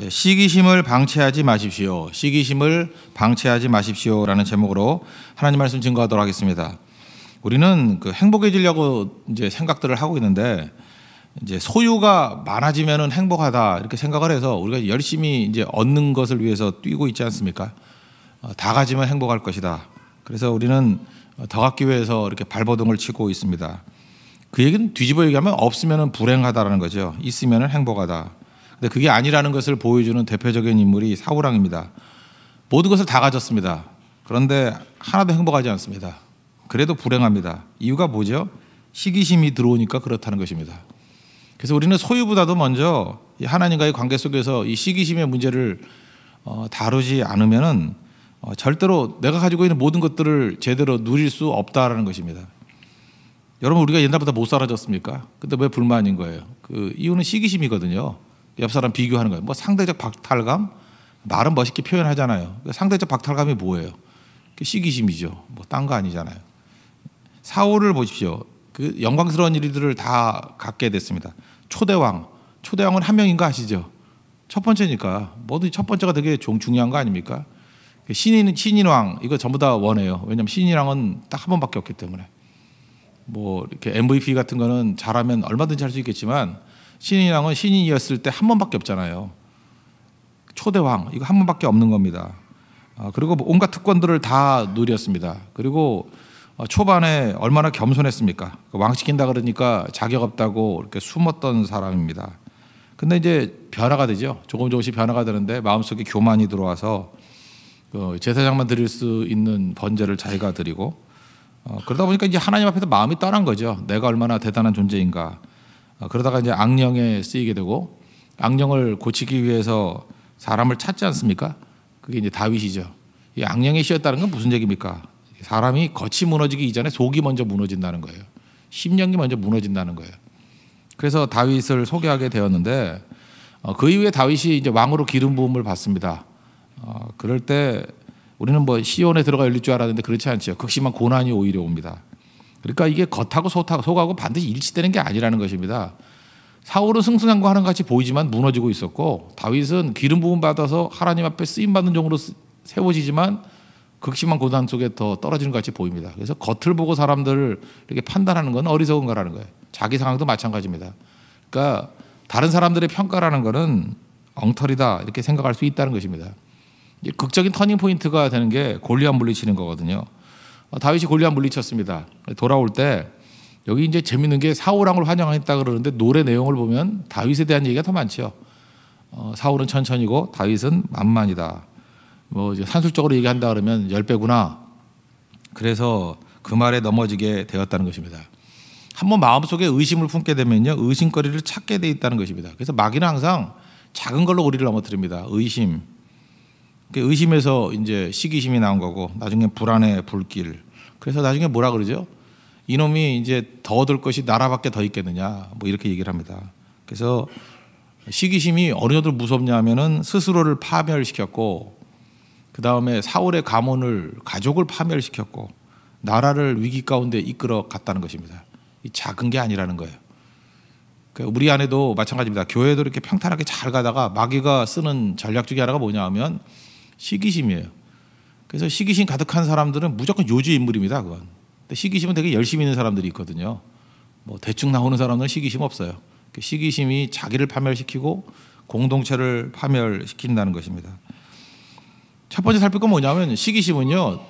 예, 시기심을 방치하지 마십시오. 시기심을 방치하지 마십시오라는 제목으로 하나님 말씀 증거하도록 하겠습니다. 우리는 그 행복해지려고 이제 생각들을 하고 있는데 이제 소유가 많아지면은 행복하다 이렇게 생각을 해서 우리가 열심히 이제 얻는 것을 위해서 뛰고 있지 않습니까? 어, 다 가지면 행복할 것이다. 그래서 우리는 더 갖기 위해서 이렇게 발버둥을 치고 있습니다. 그 얘기는 뒤집어 얘기하면 없으면 불행하다라는 거죠. 있으면 행복하다. 근데 그게 아니라는 것을 보여주는 대표적인 인물이 사우랑입니다. 모든 것을 다 가졌습니다. 그런데 하나도 행복하지 않습니다. 그래도 불행합니다. 이유가 뭐죠? 시기심이 들어오니까 그렇다는 것입니다. 그래서 우리는 소유보다도 먼저 하나님과의 관계 속에서 이 시기심의 문제를 어, 다루지 않으면은 어, 절대로 내가 가지고 있는 모든 것들을 제대로 누릴 수 없다라는 것입니다. 여러분 우리가 옛날보다 못 살아졌습니까? 근데 왜 불만인 거예요? 그 이유는 시기심이거든요. 옆 사람 비교하는 거예요. 뭐 상대적 박탈감 말은 멋있게 표현하잖아요. 그러니까 상대적 박탈감이 뭐예요? 시기심이죠. 뭐 딴 거 아니잖아요. 사울을 보십시오. 그 영광스러운 일들을 다 갖게 됐습니다. 초대왕, 초대왕은 한 명인 가 아시죠? 첫 번째니까 뭐든 첫 번째가 되게 중요한 거 아닙니까? 그 신인 신인왕 이거 전부 다 원해요. 왜냐면 신인왕은 딱 한 번밖에 없기 때문에 뭐 이렇게 MVP 같은 거는 잘하면 얼마든지 할 수 있겠지만 신인왕은 신인이었을 때 한 번밖에 없잖아요. 초대왕 이거 한 번밖에 없는 겁니다. 아, 그리고 뭐 온갖 특권들을 다 누렸습니다. 그리고 어, 초반에 얼마나 겸손했습니까? 그 왕 시킨다 그러니까 자격 없다고 이렇게 숨었던 사람입니다. 근데 이제 변화가 되죠. 조금 조금씩 변화가 되는데 마음속에 교만이 들어와서 어, 제사장만 드릴 수 있는 번제를 자기가 드리고 어, 그러다 보니까 이제 하나님 앞에서 마음이 떠난 거죠. 내가 얼마나 대단한 존재인가. 아, 그러다가 이제 악령에 쓰이게 되고 악령을 고치기 위해서 사람을 찾지 않습니까? 그게 이제 다윗이죠. 이 악령에 씌었다는 건 무슨 얘기입니까? 사람이 겉이 무너지기 이전에 속이 먼저 무너진다는 거예요. 심령이 먼저 무너진다는 거예요. 그래서 다윗을 소개하게 되었는데 어, 그 이후에 다윗이 이제 왕으로 기름 부음을 받습니다. 어, 그럴 때 우리는 뭐 시온에 들어가 열릴 줄 알았는데 그렇지 않죠 극심한 고난이 오히려 옵니다. 그러니까 이게 겉하고 속하고 반드시 일치되는 게 아니라는 것입니다. 사울은 승승장구하는 같이 보이지만 무너지고 있었고 다윗은 기름 부음 받아서 하나님 앞에 쓰임 받는 종으로 세워지지만 극심한 고난 속에 더 떨어지는 같이 보입니다. 그래서 겉을 보고 사람들을 이렇게 판단하는 건 어리석은 거라는 거예요. 자기 상황도 마찬가지입니다. 그러니까 다른 사람들의 평가라는 거는 엉터리다 이렇게 생각할 수 있다는 것입니다. 극적인 터닝 포인트가 되는 게 골리앗 물리치는 거거든요. 어, 다윗이 골리앗 물리쳤습니다. 돌아올 때 여기 이제 재밌는 게 사울왕을 환영했다 그러는데 노래 내용을 보면 다윗에 대한 얘기가 더 많지요. 어, 사울은 천천히고 다윗은 만만이다. 뭐 산술적으로 얘기한다 그러면 열 배구나. 그래서 그 말에 넘어지게 되었다는 것입니다. 한번 마음속에 의심을 품게 되면요 의심거리를 찾게 돼 있다는 것입니다. 그래서 마귀는 항상 작은 걸로 우리를 넘어뜨립니다. 의심, 그 의심에서 이제 시기심이 나온 거고 나중에 불안의 불길. 그래서 나중에 뭐라 그러죠? 이놈이 이제 더 얻을 것이 나라밖에 더 있겠느냐. 뭐 이렇게 얘기를 합니다. 그래서 시기심이 어느 정도 무섭냐 하면은 스스로를 파멸시켰고 그 다음에 사울의 가문을 가족을 파멸시켰고 나라를 위기 가운데 이끌어 갔다는 것입니다. 이 작은 게 아니라는 거예요. 그 우리 안에도 마찬가지입니다. 교회도 이렇게 평탄하게 잘 가다가 마귀가 쓰는 전략 중에 하나가 뭐냐 하면 시기심이에요. 그래서 시기심 가득한 사람들은 무조건 요지 인물입니다. 그건. 근데 시기심은 되게 열심히 있는 사람들이 있거든요. 뭐 대충 나오는 사람은 시기심 없어요. 그 시기심이 자기를 파멸시키고 공동체를 파멸시킨다는 것입니다. 첫 번째 살필 건 뭐냐면 시기심은요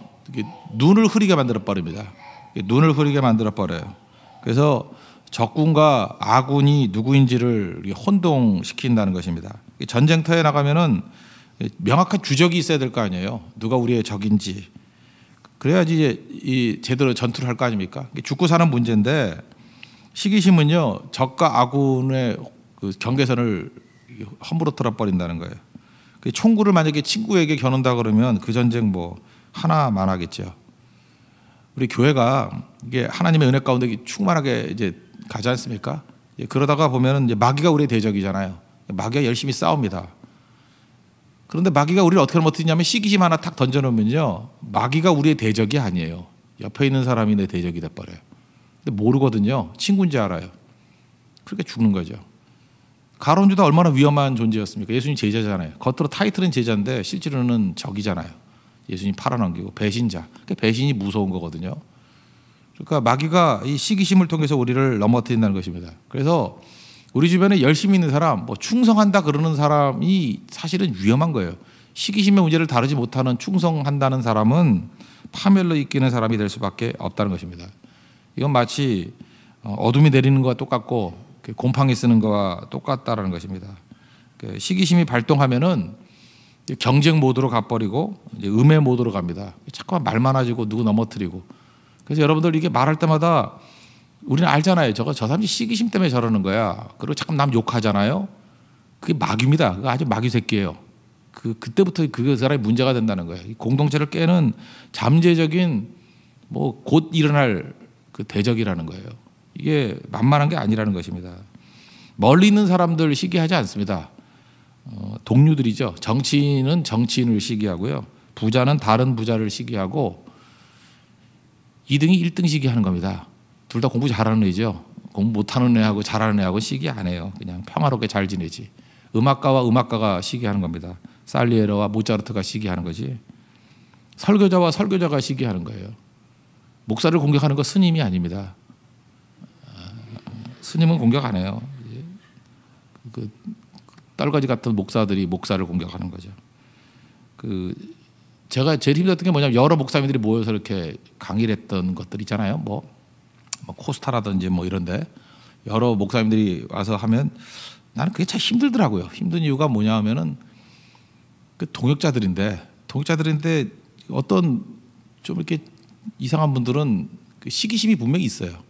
눈을 흐리게 만들어 버립니다. 눈을 흐리게 만들어 버려요. 그래서 적군과 아군이 누구인지를 혼동시킨다는 것입니다. 전쟁터에 나가면은 명확한 주적이 있어야 될 거 아니에요. 누가 우리의 적인지. 그래야지 이 제대로 전투를 할 거 아닙니까? 죽고 사는 문제인데 시기심은요 적과 아군의 그 경계선을 허물어뜨려 버린다는 거예요. 그 총구를 만약에 친구에게 겨눈다 그러면 그 전쟁 뭐 하나만 하겠죠. 우리 교회가 이게 하나님의 은혜 가운데 충만하게 이제 가지 않습니까? 예, 그러다가 보면 이제 마귀가 우리의 대적이잖아요. 마귀가 열심히 싸웁니다. 그런데 마귀가 우리를 어떻게 넘어뜨리냐면 시기심 하나 탁 던져놓으면요. 마귀가 우리의 대적이 아니에요. 옆에 있는 사람이 내 대적이 돼버려요. 근데 모르거든요. 친구인지 알아요. 그렇게 죽는 거죠. 가론 주도 얼마나 위험한 존재였습니까? 예수님 제자잖아요. 겉으로 타이틀은 제자인데 실제로는 적이잖아요. 예수님 팔아넘기고 배신자. 그러니까 배신이 무서운 거거든요. 그러니까 마귀가 이 시기심을 통해서 우리를 넘어뜨린다는 것입니다. 그래서 우리 주변에 열심히 있는 사람, 뭐 충성한다 그러는 사람이 사실은 위험한 거예요. 시기심의 문제를 다루지 못하는 충성한다는 사람은 파멸로 이끼는 사람이 될 수밖에 없다는 것입니다. 이건 마치 어, 어둠이 내리는 것과 똑같고 그 곰팡이 쓰는 것과 똑같다라는 것입니다. 시기심이 그 발동하면은 경쟁 모드로 가버리고 이제 음해 모드로 갑니다. 자꾸 말 많아지고 누구 넘어뜨리고. 그래서 여러분들 이게 말할 때마다 우리는 알잖아요. 저거 저 사람이 시기심 때문에 저러는 거야. 그리고 자꾸 남 욕하잖아요. 그게 마귀입니다. 그 아주 마귀 새끼예요. 그 그때부터 그 사람이 문제가 된다는 거예요. 공동체를 깨는 잠재적인 뭐 곧 일어날 그 대적이라는 거예요. 이게 만만한 게 아니라는 것입니다. 멀리 있는 사람들 시기하지 않습니다. 어, 동료들이죠. 정치인은 정치인을 시기하고요. 부자는 다른 부자를 시기하고 2등이 1등 시기하는 겁니다. 둘다 공부 잘하는 애죠. 공부 못하는 애하고 잘하는 애하고 시기 안 해요. 그냥 평화롭게 잘 지내지. 음악가와 음악가가 시기하는 겁니다. 살리에로와 모차르트가 시기하는 거지. 설교자와 설교자가 시기하는 거예요. 목사를 공격하는 거 스님이 아닙니다. 아, 스님은 공격 안 해요. 그 떨거지 그 같은 목사들이 목사를 공격하는 거죠. 그 제가 제일 힘들었던 게 뭐냐면 여러 목사님들이 모여서 이렇게 강의를 했던 것들 있잖아요. 뭐뭐 코스타라든지 뭐 이런데 여러 목사님들이 와서 하면 나는 그게 참 힘들더라고요. 힘든 이유가 뭐냐 하면은 그 동역자들인데 동역자들인데 어떤 좀 이렇게 이상한 분들은 그 시기심이 분명히 있어요.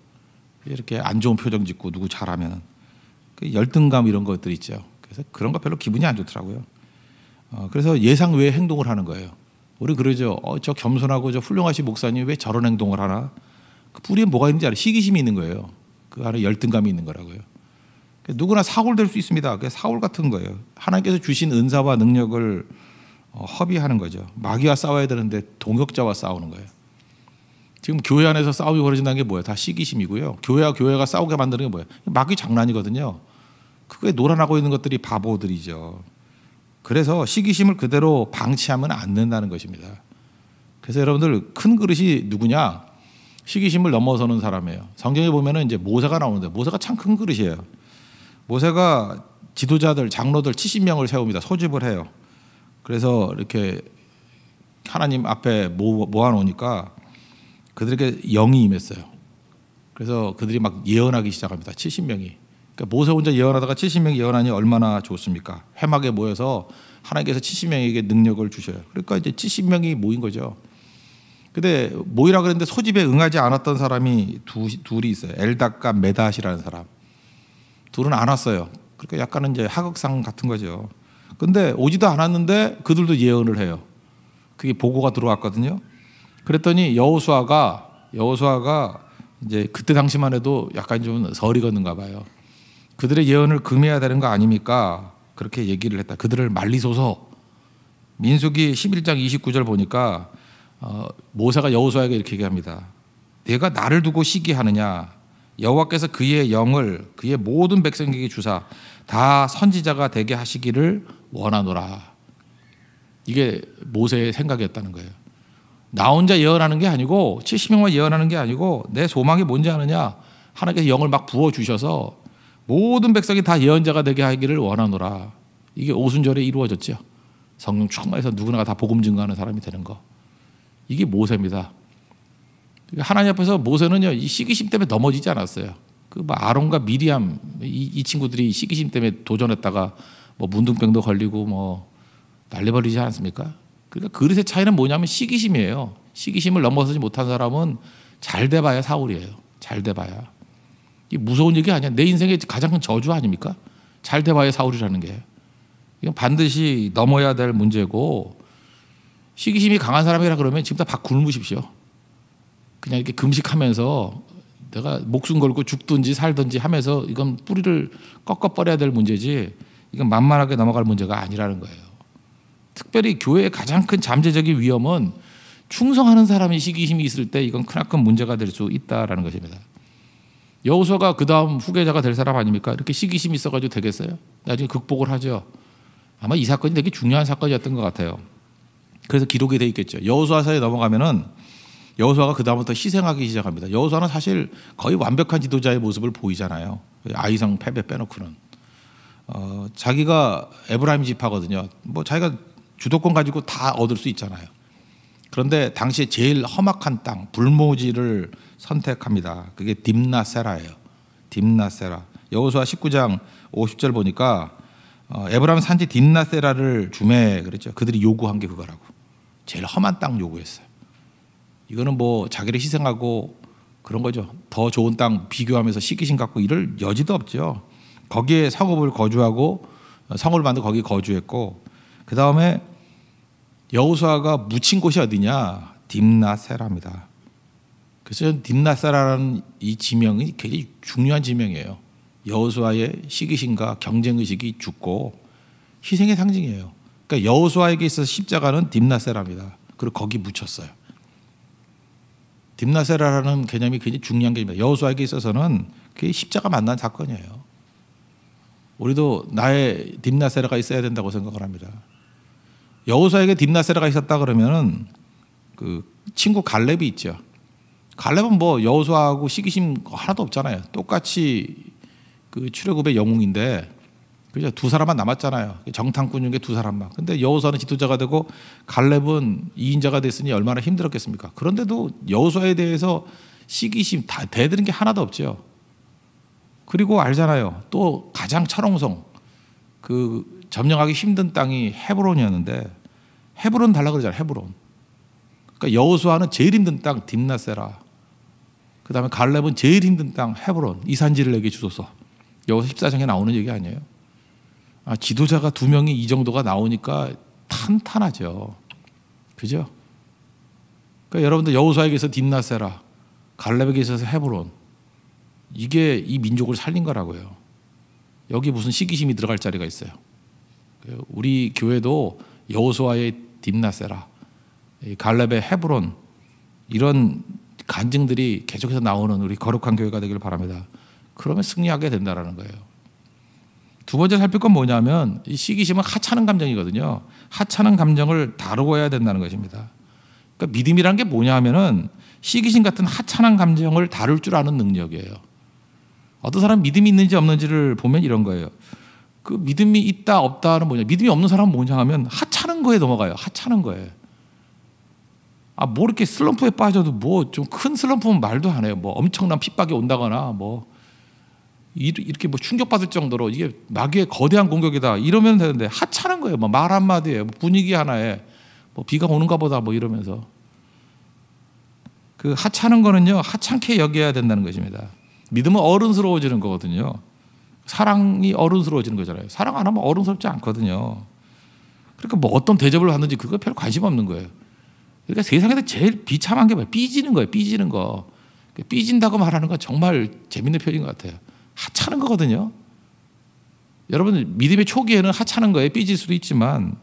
이렇게 안 좋은 표정 짓고 누구 잘하면 그 열등감 이런 것들 있죠. 그래서 그런 거 별로 기분이 안 좋더라고요. 어, 그래서 예상 외 행동을 하는 거예요. 우리 그러죠. 어, 저 겸손하고 저 훌륭하신 목사님 왜 저런 행동을 하나? 그 뿌리에 뭐가 있는지 알아요. 시기심이 있는 거예요. 그 안에 열등감이 있는 거라고요. 그 누구나 사울될 수 있습니다. 그 사울 같은 거예요. 하나님께서 주신 은사와 능력을 어, 허비하는 거죠. 마귀와 싸워야 되는데 동역자와 싸우는 거예요. 지금 교회 안에서 싸움이 벌어진다는 게 뭐예요? 다 시기심이고요. 교회와 교회가 싸우게 만드는 게 뭐예요? 마귀 장난이거든요. 그게노란하고 있는 것들이 바보들이죠. 그래서 시기심을 그대로 방치하면 안 된다는 것입니다. 그래서 여러분들 큰 그릇이 누구냐? 시기심을 넘어서는 사람이에요. 성경에 보면 이제 모세가 나오는데 모세가 참 큰 그릇이에요. 모세가 지도자들 장로들 70명을 세웁니다. 소집을 해요. 그래서 이렇게 하나님 앞에 모아 놓으니까 그들에게 영이 임했어요. 그래서 그들이 막 예언하기 시작합니다. 70명이. 그러니까 모세 혼자 예언하다가 70명이 예언하니 얼마나 좋습니까? 회막에 모여서 하나님께서 70명에게 능력을 주셔요. 그러니까 이제 70명이 모인 거죠. 근데 모이라 그랬는데 소집에 응하지 않았던 사람이 두, 둘이 있어요. 엘닷과 메닷이라는 사람. 둘은 안 왔어요. 그러니까 약간은 이제 하극상 같은 거죠. 근데 오지도 않았는데 그들도 예언을 해요. 그게 보고가 들어왔거든요. 그랬더니 여호수아가 여호수아가 이제 그때 당시만 해도 약간 좀 서리거든가 봐요. 그들의 예언을 금해야 되는 거 아닙니까? 그렇게 얘기를 했다. 그들을 말리소서. 민수기 11장 29절 보니까 어, 모세가 여호수아에게 이렇게 얘기합니다. 내가 나를 두고 시기하느냐? 여호와께서 그의 영을 그의 모든 백성에게 주사 다 선지자가 되게 하시기를 원하노라. 이게 모세의 생각이었다는 거예요. 나 혼자 예언하는 게 아니고 70명만 예언하는 게 아니고 내 소망이 뭔지 아느냐? 하나님께서 영을 막 부어 주셔서 모든 백성이 다 예언자가 되게 하기를 원하노라. 이게 오순절에 이루어졌죠. 성령 충만해서 누구나가 다 복음 증거하는 사람이 되는 거. 이게 모세입니다. 그러니까 하나님 앞에서 모세는요, 이 시기심 때문에 넘어지지 않았어요. 그뭐 아론과 미리암 이, 이, 친구들이 시기심 때문에 도전했다가 뭐 문둥병도 걸리고 뭐 난리 벌리지 않습니까? 그러니까 그릇의 차이는 뭐냐면 시기심이에요. 시기심을 넘어서지 못한 사람은 잘 돼봐야 사울이에요. 잘 돼봐야. 이 무서운 얘기 아니야. 내 인생의 가장 큰 저주 아닙니까? 잘 돼봐야 사울이라는 게. 이건 반드시 넘어야 될 문제고 시기심이 강한 사람이라 그러면 지금 다박 굶으십시오. 그냥 이렇게 금식하면서 내가 목숨 걸고 죽든지 살든지 하면서 이건 뿌리를 꺾어버려야 될 문제지 이건 만만하게 넘어갈 문제가 아니라는 거예요. 특별히 교회의 가장 큰 잠재적인 위험은 충성하는 사람이 시기심이 있을 때 이건 크나큰 문제가 될 수 있다라는 것입니다. 여호수가그 다음 후계자가 될 사람 아닙니까? 이렇게 시기심이 있어가지고 되겠어요? 나중에 극복을 하죠. 아마 이 사건이 되게 중요한 사건이었던 것 같아요. 그래서 기록이 돼 있겠죠. 여호수아서에 넘어가면은 여호수아가 그다음부터 희생하기 시작합니다. 여호수아는 사실 거의 완벽한 지도자의 모습을 보이잖아요. 아이성 패배 빼놓고는 어, 자기가 에브라임 집파거든요뭐 자기가 주도권 가지고 다 얻을 수 있잖아요. 그런데 당시에 제일 험악한 땅 불모지를 선택합니다. 그게 딥나세라예요. 딥나세라. 여호수아 19장 50절 보니까 어, 에브라임 산지 딥나세라를 주매 그랬죠. 그들이 요구한 게 그거라고. 제일 험한 땅 요구했어요. 이거는 뭐 자기를 희생하고 그런 거죠. 더 좋은 땅 비교하면서 시기심 갖고 이럴 여지도 없죠. 거기에 성읍을 거주하고 어, 성을 만들 거기 거주했고 그 다음에 여우수아가 묻힌 곳이 어디냐? 딥나세라입니다. 그래서 딥나세라라는 이 지명이 굉장히 중요한 지명이에요. 여호수아의 시기심과 경쟁의식이 죽고 희생의 상징이에요. 그러니까 여호수아에게 있어서 십자가는 딥나세라입니다. 그리고 거기 묻혔어요. 딥나세라라는 개념이 굉장히 중요한 개념입니다. 여호수아에게 있어서는 그게 십자가 만난 사건이에요. 우리도 나의 딥나세라가 있어야 된다고 생각을 합니다. 여호수아에게 딥나세라가 있었다 그러면은 그 친구 갈렙이 있죠. 갈렙은 뭐 여호수아하고 시기심 하나도 없잖아요. 똑같이 그 출애굽의 영웅인데 그죠? 두 사람만 남았잖아요. 정탐꾼 중에 두 사람만. 근데 여호수아는 지도자가 되고 갈렙은 이인자가 됐으니 얼마나 힘들었겠습니까? 그런데도 여호수아에 대해서 시기심 다 대드는 게 하나도 없죠. 그리고 알잖아요. 또 가장 철옹성 그 점령하기 힘든 땅이 헤브론이었는데 헤브론 달라 그러잖아요. 헤브론. 그러니까 여호수아는 제일 힘든 땅 딥나세라. 그다음에 갈렙은 제일 힘든 땅 헤브론 이산지를 내게 주소서. 여기서 14장에 나오는 얘기 아니에요. 아, 지도자가 두 명이 이 정도가 나오니까 탄탄하죠. 그죠? 그러니까 여러분들 여호수에게서 딘나세라, 갈렙에게서 헤브론 이게 이 민족을 살린 거라고요. 여기 무슨 시기심이 들어갈 자리가 있어요. 우리 교회도 여호수아의 딥나세라, 갈렙의 헤브론 이런 간증들이 계속해서 나오는 우리 거룩한 교회가 되길 바랍니다. 그러면 승리하게 된다라는 거예요. 두 번째 살필 건 뭐냐면 이 시기심은 하찮은 감정이거든요. 하찮은 감정을 다루고 해야 된다는 것입니다. 그러니까 믿음이란게 뭐냐면은 시기심 같은 하찮은 감정을 다룰 줄 아는 능력이에요. 어떤 사람 믿음이 있는지 없는지를 보면 이런 거예요. 그 믿음이 있다 없다는 뭐냐? 믿음이 없는 사람은 뭐냐 하면 하찮은 거에 넘어가요. 하찮은 거에. 아, 뭐 이렇게 슬럼프에 빠져도 뭐 좀 큰 슬럼프는 말도 안 해요. 뭐 엄청난 핍박이 온다거나 뭐 이렇게 뭐 충격받을 정도로 이게 마귀의 거대한 공격이다 이러면 되는데 하찮은 거예요. 뭐 말 한마디에 뭐 분위기 하나에 뭐 비가 오는가 보다 뭐 이러면서 그 하찮은 거는요 하찮게 여겨야 된다는 것입니다. 믿음은 어른스러워지는 거거든요. 사랑이 어른스러워지는 거잖아요. 사랑 안 하면 어른스럽지 않거든요. 그러니까 뭐 어떤 대접을 하는지 그거 별 관심 없는 거예요. 그러니까 세상에서 제일 비참한 게 뭐예요? 삐지는 거예요. 삐지는 거. 삐진다고 말하는 건 정말 재밌는 표현인 것 같아요. 하찮은 거거든요. 여러분 믿음의 초기에는 하찮은 거에 삐질 수도 있지만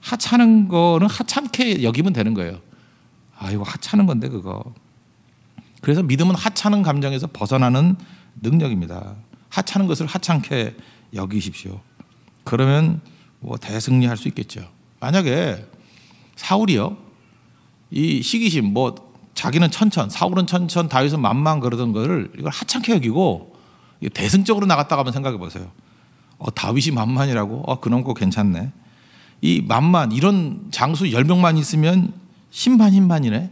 하찮은 거는 하찮게 여기면 되는 거예요. 아 이거 하찮은 건데 그거. 그래서 믿음은 하찮은 감정에서 벗어나는 능력입니다. 하찮은 것을 하찮게 여기십시오. 그러면 뭐 대승리할 수 있겠죠. 만약에 사울이요 이 시기심 뭐 자기는 천천 사울은 천천 다윗은 만만 그러던 거를 이걸 하찮게 여기고 대승적으로 나갔다가 한번 생각해 보세요. 어, 다윗이 만만이라고? 어, 그놈 거 괜찮네. 이 만만, 이런 장수 1명만 있으면 1만신만이네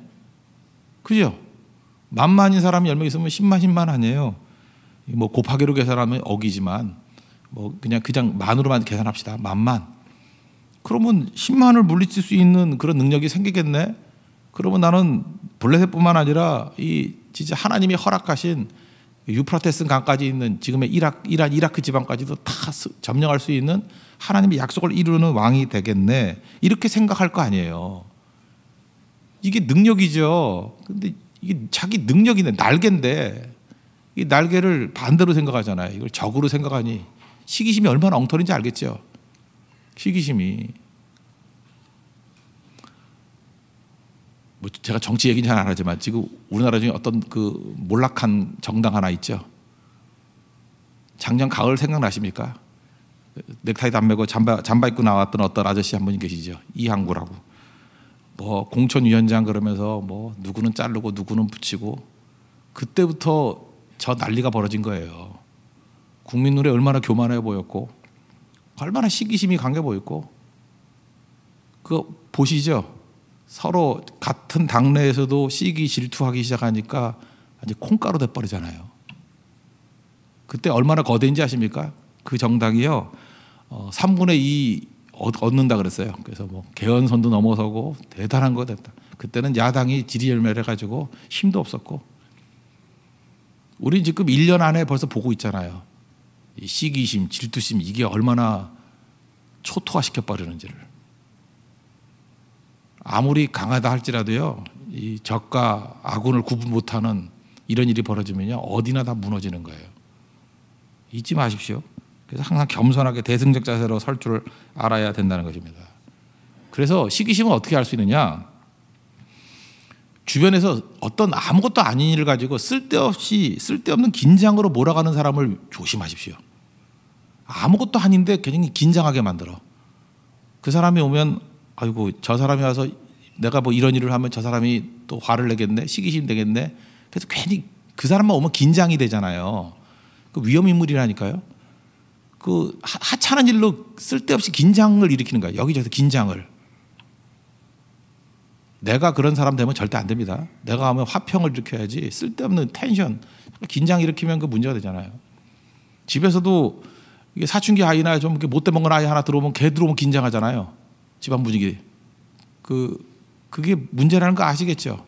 그죠? 만만인 사람이 1명 있으면 1만신만 아니에요. 뭐 곱하기로 계산하면 억이지만 뭐 그냥 그냥 만으로만 계산합시다. 만만. 그러면 1만을 물리칠 수 있는 그런 능력이 생기겠네? 그러면 나는 블레셋뿐만 아니라 이 진짜 하나님이 허락하신 유프라테스 강까지 있는 지금의 이락, 이란, 이라크 지방까지도 다 점령할 수 있는 하나님의 약속을 이루는 왕이 되겠네. 이렇게 생각할 거 아니에요. 이게 능력이죠. 근데 이게 자기 능력이네 날개인데 이 날개를 반대로 생각하잖아요. 이걸 적으로 생각하니 시기심이 얼마나 엉터리인지 알겠죠. 시기심이 뭐 제가 정치 얘기는 잘 안 하지만 지금 우리나라 중에 어떤 그 몰락한 정당 하나 있죠. 작년 가을 생각나십니까? 넥타이도 안 매고 잠바, 잠바 입고 나왔던 어떤 아저씨 한 분이 계시죠. 이항구라고. 뭐 공천위원장 그러면서 뭐 누구는 자르고 누구는 붙이고 그때부터 저 난리가 벌어진 거예요. 국민 눈에 얼마나 교만해 보였고 얼마나 시기심이 강해 보였고 그거 보시죠. 서로 같은 당내에서도 시기 질투하기 시작하니까 이제 콩가루 돼버리잖아요. 그때 얼마나 거대인지 아십니까? 그 정당이요. 어, 3분의 2 얻는다 그랬어요. 그래서 뭐 개헌선도 넘어서고 대단한 거 됐다. 그때는 야당이 지리열매를 가지고 힘도 없었고 우리 지금 1년 안에 벌써 보고 있잖아요. 시기심, 질투심 이게 얼마나 초토화시켜 버리는지를. 아무리 강하다 할지라도요, 이 적과 아군을 구분 못하는 이런 일이 벌어지면요, 어디나 다 무너지는 거예요. 잊지 마십시오. 그래서 항상 겸손하게 대승적 자세로 설 줄 알아야 된다는 것입니다. 그래서 시기심은 어떻게 할 수 있느냐? 주변에서 어떤 아무것도 아닌 일을 가지고 쓸데없이 쓸데없는 긴장으로 몰아가는 사람을 조심하십시오. 아무것도 아닌데 굉장히 긴장하게 만들어. 그 사람이 오면 아이고 저 사람이 와서 내가 뭐 이런 일을 하면 저 사람이 또 화를 내겠네 시기심 되겠네 그래서 괜히 그 사람만 오면 긴장이 되잖아요 그 위험 인물이라니까요 그 하찮은 일로 쓸데없이 긴장을 일으키는 거예요 여기저기서 긴장을 내가 그런 사람 되면 절대 안 됩니다 내가 하면 화평을 일으켜야지 쓸데없는 텐션 긴장 일으키면 그 문제가 되잖아요 집에서도 사춘기 아이나 좀 못돼 먹은 아이 하나 들어오면 걔 들어오면 긴장하잖아요 집안 분위기. 그, 그게 문제라는 거 아시겠죠?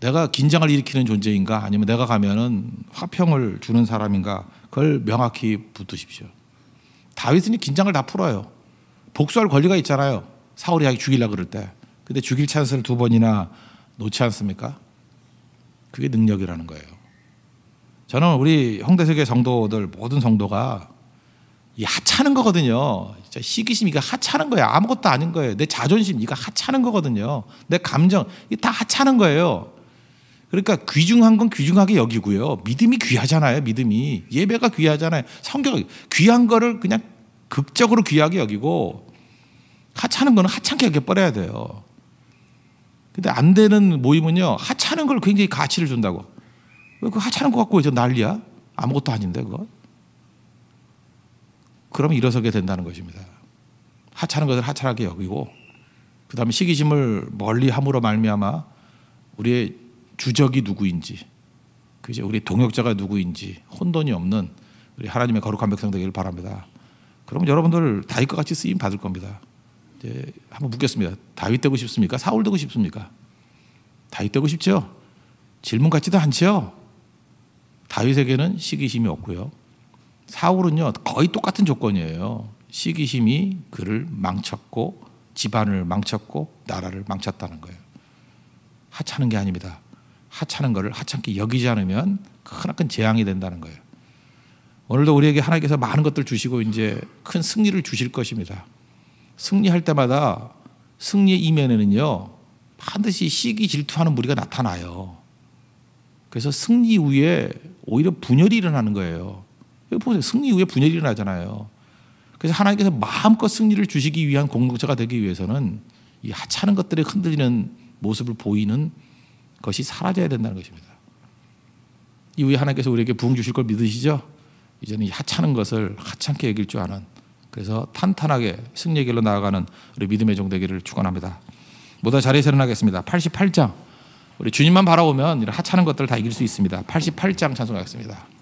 내가 긴장을 일으키는 존재인가 아니면 내가 가면은 화평을 주는 사람인가 그걸 명확히 붙드십시오. 다윗은 긴장을 다 풀어요. 복수할 권리가 있잖아요. 사울이 하기 죽이려 그럴 때. 근데 죽일 찬스를 두 번이나 놓지 않습니까? 그게 능력이라는 거예요. 저는 우리 홍대세계 성도들 모든 성도가 이 하찮은 거거든요. 시기심 이거 하찮은 거예요. 아무것도 아닌 거예요. 내 자존심 이거 하찮은 거거든요. 내 감정 이게 다 하찮은 거예요. 그러니까 귀중한 건 귀중하게 여기고요. 믿음이 귀하잖아요. 믿음이 예배가 귀하잖아요. 성경 귀한 거를 그냥 극적으로 귀하게 여기고 하찮은 거는 하찮게 여겨버려야 돼요. 근데 안 되는 모임은요 하찮은 걸 굉장히 가치를 준다고. 왜그 하찮은 거 갖고 왜저 난리야? 아무것도 아닌데 그거. 그러면 일어서게 된다는 것입니다. 하찮은 것을 하찮게 여기고 그 다음에 시기심을 멀리 함으로 말미암아 우리의 주적이 누구인지 그제 우리 동역자가 누구인지 혼돈이 없는 우리 하나님의 거룩한 백성 되기를 바랍니다. 그러면 여러분들 다윗과 같이 쓰임 받을 겁니다. 이제 한번 묻겠습니다. 다윗 되고 싶습니까? 사울 되고 싶습니까? 다윗 되고 싶죠? 질문 같지도 않지 다윗에게는 시기심이 없고요. 사울은요 거의 똑같은 조건이에요. 시기심이 그를 망쳤고 집안을 망쳤고 나라를 망쳤다는 거예요. 하찮은 게 아닙니다. 하찮은 것을 하찮게 여기지 않으면 크나큰 재앙이 된다는 거예요. 오늘도 우리에게 하나님께서 많은 것들 주시고 이제 큰 승리를 주실 것입니다. 승리할 때마다 승리의 이면에는요 반드시 시기 질투하는 무리가 나타나요. 그래서 승리 후에 오히려 분열이 일어나는 거예요. 보세요. 승리 이 후에 분열이 일어나잖아요. 그래서 하나님께서 마음껏 승리를 주시기 위한 공동체가 되기 위해서는 이 하찮은 것들에 흔들리는 모습을 보이는 것이 사라져야 된다는 것입니다. 이후에 하나님께서 우리에게 부흥 주실 걸 믿으시죠? 이제는 이 하찮은 것을 하찮게 여길 줄 아는 그래서 탄탄하게 승리의 길로 나아가는 우리 믿음의 종 되기를 축원합니다. 모두 자리에 세련하겠습니다. 88장 우리 주님만 바라보면 이런 하찮은 것들을 다 이길 수 있습니다. 88장 찬송하겠습니다.